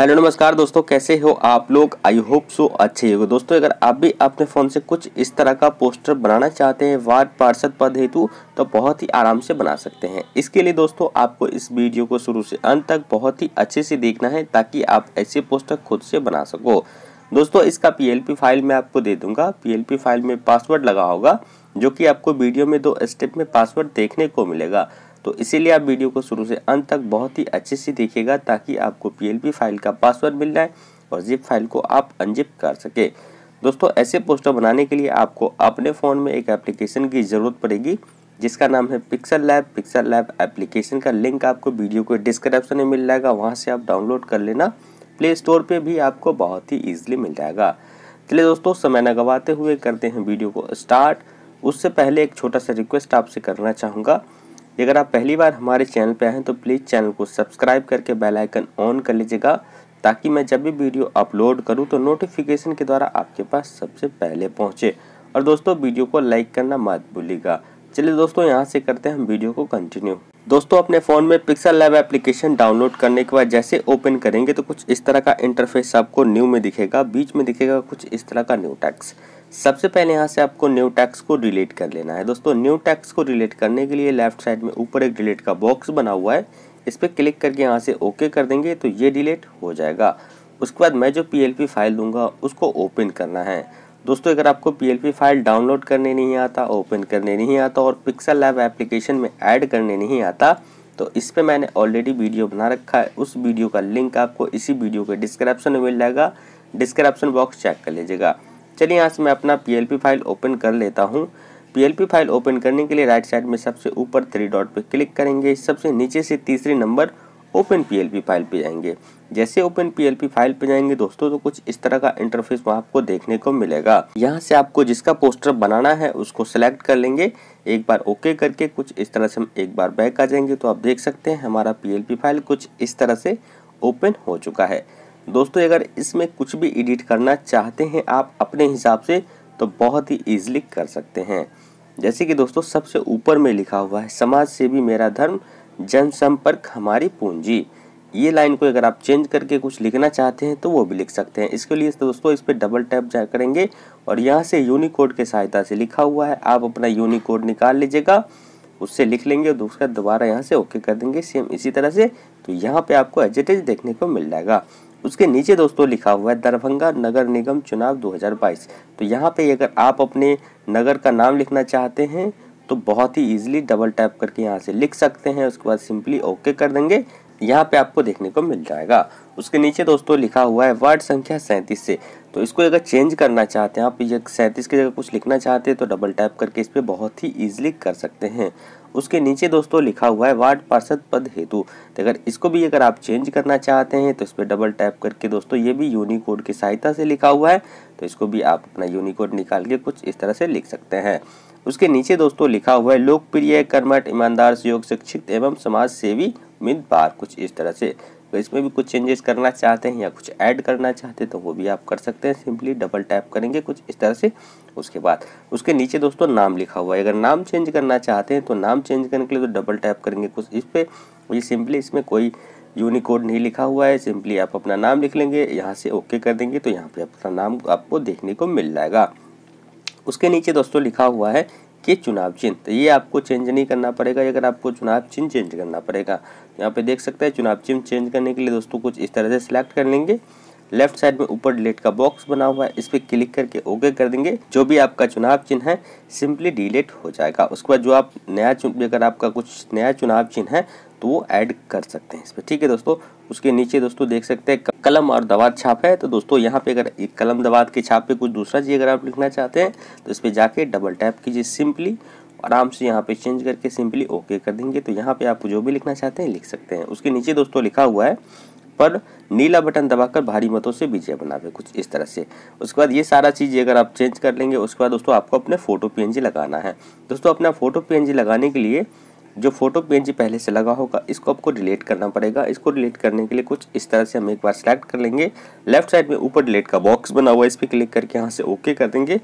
hello नमस्कार दोस्तों कैसे हो आप लोग आई होप सो अच्छे हो दोस्तों अगर आप भी अपने फ़ोन से कुछ इस तरह का पोस्टर बनाना चाहते हैं वार्ड पार्षद पद हेतु तो बहुत ही आराम से बना सकते हैं इसके लिए दोस्तों आपको इस वीडियो को शुरू से अंत तक बहुत ही अच्छे से देखना है ताकि आप ऐसे पोस्टर खुद से बना सको दोस्तों इसका पी फाइल मैं आपको दे दूंगा पी फाइल में पासवर्ड लगा होगा जो कि आपको वीडियो में दो स्टेप में पासवर्ड देखने को मिलेगा तो इसीलिए आप वीडियो को शुरू से अंत तक बहुत ही अच्छे से देखिएगा ताकि आपको पी फाइल का पासवर्ड मिल जाए और जिप फाइल को आप अनजिप कर सके दोस्तों ऐसे पोस्टर बनाने के लिए आपको अपने फ़ोन में एक एप्लीकेशन की ज़रूरत पड़ेगी जिसका नाम है Pixel Lab Pixel Lab application का लिंक आपको वीडियो के डिस्क्रिप्शन में मिल जाएगा वहाँ से आप डाउनलोड कर लेना प्ले स्टोर पर भी आपको बहुत ही ईजिली मिल जाएगा चलिए दोस्तों समय न गवाते हुए करते हैं वीडियो को स्टार्ट उससे पहले एक छोटा सा रिक्वेस्ट आपसे करना चाहूँगा अगर आप पहली बार हमारे चैनल पर आए हैं तो प्लीज़ चैनल को सब्सक्राइब करके बेल आइकन ऑन कर लीजिएगा ताकि मैं जब भी वीडियो अपलोड करूं तो नोटिफिकेशन के द्वारा आपके पास सबसे पहले पहुंचे और दोस्तों वीडियो को लाइक करना मत भूलिएगा चलिए दोस्तों यहाँ से करते हैं हम वीडियो को कंटिन्यू दोस्तों अपने फ़ोन में पिक्सल लैब एप्लीकेशन डाउनलोड करने के बाद जैसे ओपन करेंगे तो कुछ इस तरह का इंटरफेस आपको न्यू में दिखेगा बीच में दिखेगा कुछ इस तरह का न्यू टैक्स सबसे पहले यहाँ से आपको न्यू टैक्स को डिलीट कर लेना है दोस्तों न्यू टैक्स को डिलीट करने के लिए लेफ्ट साइड में ऊपर एक डिलीट का बॉक्स बना हुआ है इस पर क्लिक करके यहाँ से ओके कर देंगे तो ये डिलीट हो जाएगा उसके बाद मैं जो पी फाइल दूंगा उसको ओपन करना है दोस्तों अगर आपको पी फाइल डाउनलोड करने नहीं आता ओपन करने नहीं आता और पिक्सल लैब एप्लीकेशन में ऐड करने नहीं आता तो इस पर मैंने ऑलरेडी वीडियो बना रखा है उस वीडियो का लिंक आपको इसी वीडियो के डिस्क्रिप्शन में मिल जाएगा डिस्क्रिप्शन बॉक्स चेक कर लीजिएगा चलिए यहाँ से मैं अपना पी फाइल ओपन कर लेता हूँ पी फाइल ओपन करने के लिए राइट साइड में सबसे ऊपर थ्री डॉट पे क्लिक करेंगे सबसे नीचे से तीसरे नंबर ओपन पी फाइल पे जाएंगे जैसे ओपन पी फाइल पे जाएंगे दोस्तों तो कुछ इस तरह का इंटरफेस वहाँ आपको देखने को मिलेगा यहाँ से आपको जिसका पोस्टर बनाना है उसको सेलेक्ट कर लेंगे एक बार ओके करके कुछ इस तरह से हम एक बार बैक आ जाएंगे तो आप देख सकते हैं हमारा पी फाइल कुछ इस तरह से ओपन हो चुका है दोस्तों अगर इसमें कुछ भी एडिट करना चाहते हैं आप अपने हिसाब से तो बहुत ही ईजिली कर सकते हैं जैसे कि दोस्तों सबसे ऊपर में लिखा हुआ है समाज से भी मेरा धर्म जनसंपर्क हमारी पूंजी ये लाइन को अगर आप चेंज करके कुछ लिखना चाहते हैं तो वो भी लिख सकते हैं इसके लिए तो दोस्तों इस पर डबल टैप जा करेंगे और यहाँ से यूनिकोड के सहायता से लिखा हुआ है आप अपना यूनिकोड निकाल लीजिएगा उससे लिख लेंगे और उसका दोबारा यहाँ से ओके कर देंगे सेम इसी तरह से तो यहाँ पे आपको एजेटेज देखने को मिल जाएगा उसके नीचे दोस्तों लिखा हुआ है दरभंगा नगर निगम चुनाव 2022 तो यहाँ पे अगर आप अपने नगर का नाम लिखना चाहते हैं तो बहुत ही इजीली डबल टैप करके यहाँ से लिख सकते हैं उसके बाद सिंपली ओके कर देंगे यहाँ पे आपको देखने को मिल जाएगा उसके नीचे दोस्तों लिखा हुआ है वर्ड संख्या सैंतीस से तो इसको अगर चेंज करना चाहते हैं आप ये सैंतीस की जगह कुछ लिखना चाहते हैं तो डबल टैप करके इस पर बहुत ही ईजिली कर सकते हैं उसके नीचे दोस्तों लिखा हुआ है वार्ड पार्षद पद हेतु तो अगर इसको भी अगर आप चेंज करना चाहते हैं तो इस पर डबल टैप करके दोस्तों ये भी यूनिकोड की सहायता से लिखा हुआ है तो इसको भी आप अपना यूनिकोड निकाल के कुछ इस तरह से लिख सकते हैं उसके नीचे दोस्तों लिखा हुआ है लोकप्रिय कर्मठ ईमानदार सुयोग शिक्षित एवं समाज सेवी मिड बार कुछ इस तरह से तो इसमें भी कुछ चेंजेस करना चाहते हैं या कुछ ऐड करना चाहते हैं तो वो भी आप कर सकते हैं सिंपली डबल टैप करेंगे कुछ इस तरह से उसके बाद उसके नीचे दोस्तों नाम लिखा हुआ है अगर नाम चेंज करना चाहते हैं तो नाम चेंज करने के लिए तो डबल टैप करेंगे कुछ इस पर ये सिंपली इसमें कोई यूनिकोड नहीं लिखा हुआ है सिंपली आप अपना नाम लिख लेंगे यहाँ से ओके कर देंगे तो यहाँ पे अपना नाम आपको देखने को मिल जाएगा उसके नीचे दोस्तों लिखा हुआ है के चुनाव चिन्ह तो ये आपको चेंज नहीं करना पड़ेगा अगर आपको चुनाव चिन्ह चेंज करना पड़ेगा तो यहाँ पे देख सकते हैं चुनाव चिन्ह चेंज करने के लिए दोस्तों कुछ इस तरह से सिलेक्ट कर लेंगे लेफ्ट साइड में ऊपर डिलीट का बॉक्स बना हुआ है इस पर क्लिक करके ओके कर देंगे जो भी आपका चुनाव चिन्ह है सिंपली डिलीट हो जाएगा उसके बाद जो आप नया चुन अगर आपका कुछ नया चुनाव चिन्ह है तो वो ऐड कर सकते हैं इस पर ठीक है दोस्तों उसके नीचे दोस्तों देख सकते हैं कलम और दवात छाप है तो दोस्तों यहाँ पे अगर एक कलम दवात के छाप पे कुछ दूसरा चीज़ अगर आप लिखना चाहते हैं तो इस पर जाके डबल टैप कीजिए सिंपली आराम से यहाँ पे चेंज करके सिंपली ओके कर देंगे तो यहाँ पे आप जो भी लिखना चाहते हैं लिख सकते हैं उसके नीचे दोस्तों लिखा हुआ है पर नीला बटन दबाकर भारी मतों से विजय बनावे कुछ इस तरह से उसके बाद ये सारा चीज़ अगर आप चेंज कर लेंगे उसके बाद दोस्तों आपको अपने फ़ोटो पी लगाना है दोस्तों अपना फ़ोटो पी लगाने के लिए जो फोटो पेज पहले से लगा होगा इसको आपको डिलीट करना पड़ेगा इसको डिलीट करने के लिए कुछ इस तरह से हम एक बार सेलेक्ट कर लेंगे लेफ्ट साइड में ऊपर डिलीट का बॉक्स बना हुआ है इस पर क्लिक करके यहाँ से ओके कर देंगे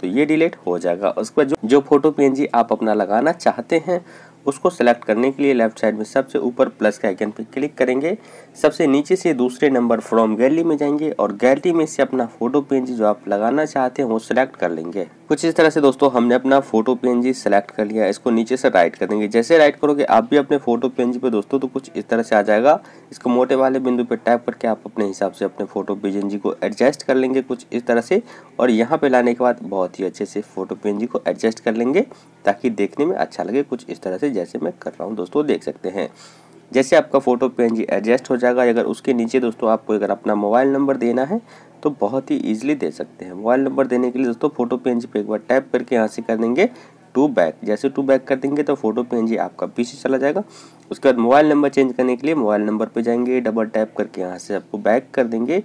तो ये डिलीट हो जाएगा उसके बाद जो जो फोटो पी आप अपना लगाना चाहते हैं उसको सेलेक्ट करने के लिए लेफ्ट साइड में सबसे ऊपर प्लस के आइकन पर क्लिक करेंगे सबसे नीचे से दूसरे नंबर फ्रॉम गैलरी में जाएंगे और गैलरी में से अपना फोटो पेंज जो आप लगाना चाहते हैं वो सिलेक्ट कर लेंगे कुछ इस तरह से दोस्तों हमने अपना फोटो जी सेलेक्ट कर लिया इसको नीचे से राइट कर देंगे जैसे राइट करोगे आप भी अपने फोटो जी पे दोस्तों तो कुछ इस तरह से आ जाएगा इसको मोटे वाले बिंदु पर टैप करके आप अपने हिसाब से अपने फोटो पी को एडजस्ट कर लेंगे कुछ इस तरह से और यहाँ पर लाने के बाद बहुत ही अच्छे से फोटो पी को एडजस्ट कर लेंगे ताकि देखने में अच्छा लगे कुछ इस तरह से जैसे मैं कर रहा हूँ दोस्तों देख सकते हैं जैसे आपका फोटो पी एडजस्ट हो जाएगा अगर उसके नीचे दोस्तों आपको अगर अपना मोबाइल नंबर देना है तो बहुत ही ईजिली दे सकते हैं मोबाइल नंबर देने के लिए दोस्तों फोटो पी पे एक बार टैप करके यहाँ से कर देंगे टू बैक जैसे टू बैक कर देंगे तो फोटो पी आपका पीछे चला जाएगा उसके बाद मोबाइल नंबर चेंज करने के लिए मोबाइल नंबर पर जाएंगे डबल टैप करके यहाँ से आपको बैक कर देंगे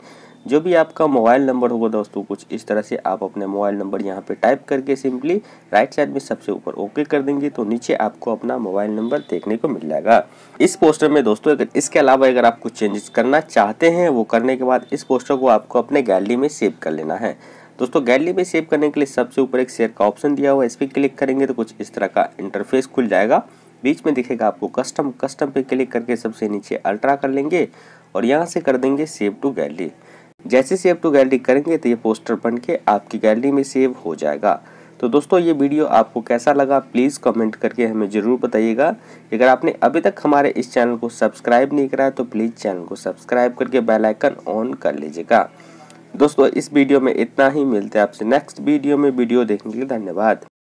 जो भी आपका मोबाइल नंबर होगा दोस्तों कुछ इस तरह से आप अपने मोबाइल नंबर यहाँ पे टाइप करके सिंपली राइट साइड में सबसे ऊपर ओके कर देंगे तो नीचे आपको अपना मोबाइल नंबर देखने को मिल जाएगा इस पोस्टर में दोस्तों अगर इसके अलावा अगर आप कुछ चेंजेस करना चाहते हैं वो करने के बाद इस पोस्टर को आपको अपने गैलरी में सेव कर लेना है दोस्तों गैलरी में सेव करने के लिए सबसे ऊपर एक शेयर का ऑप्शन दिया हुआ है इस पर क्लिक करेंगे तो कुछ इस तरह का इंटरफेस खुल जाएगा बीच में दिखेगा आपको कस्टम कस्टम पे क्लिक करके सबसे नीचे अल्ट्रा कर लेंगे और यहाँ से कर देंगे सेव टू गैलरी जैसे सेव टू गैलरी करेंगे तो ये पोस्टर बन के आपकी गैलरी में सेव हो जाएगा तो दोस्तों ये वीडियो आपको कैसा लगा प्लीज़ कमेंट करके हमें ज़रूर बताइएगा अगर आपने अभी तक हमारे इस चैनल को सब्सक्राइब नहीं करा तो प्लीज़ चैनल को सब्सक्राइब करके बेल आइकन ऑन कर लीजिएगा दोस्तों इस वीडियो में इतना ही मिलते हैं आपसे नेक्स्ट वीडियो में वीडियो देखने के लिए धन्यवाद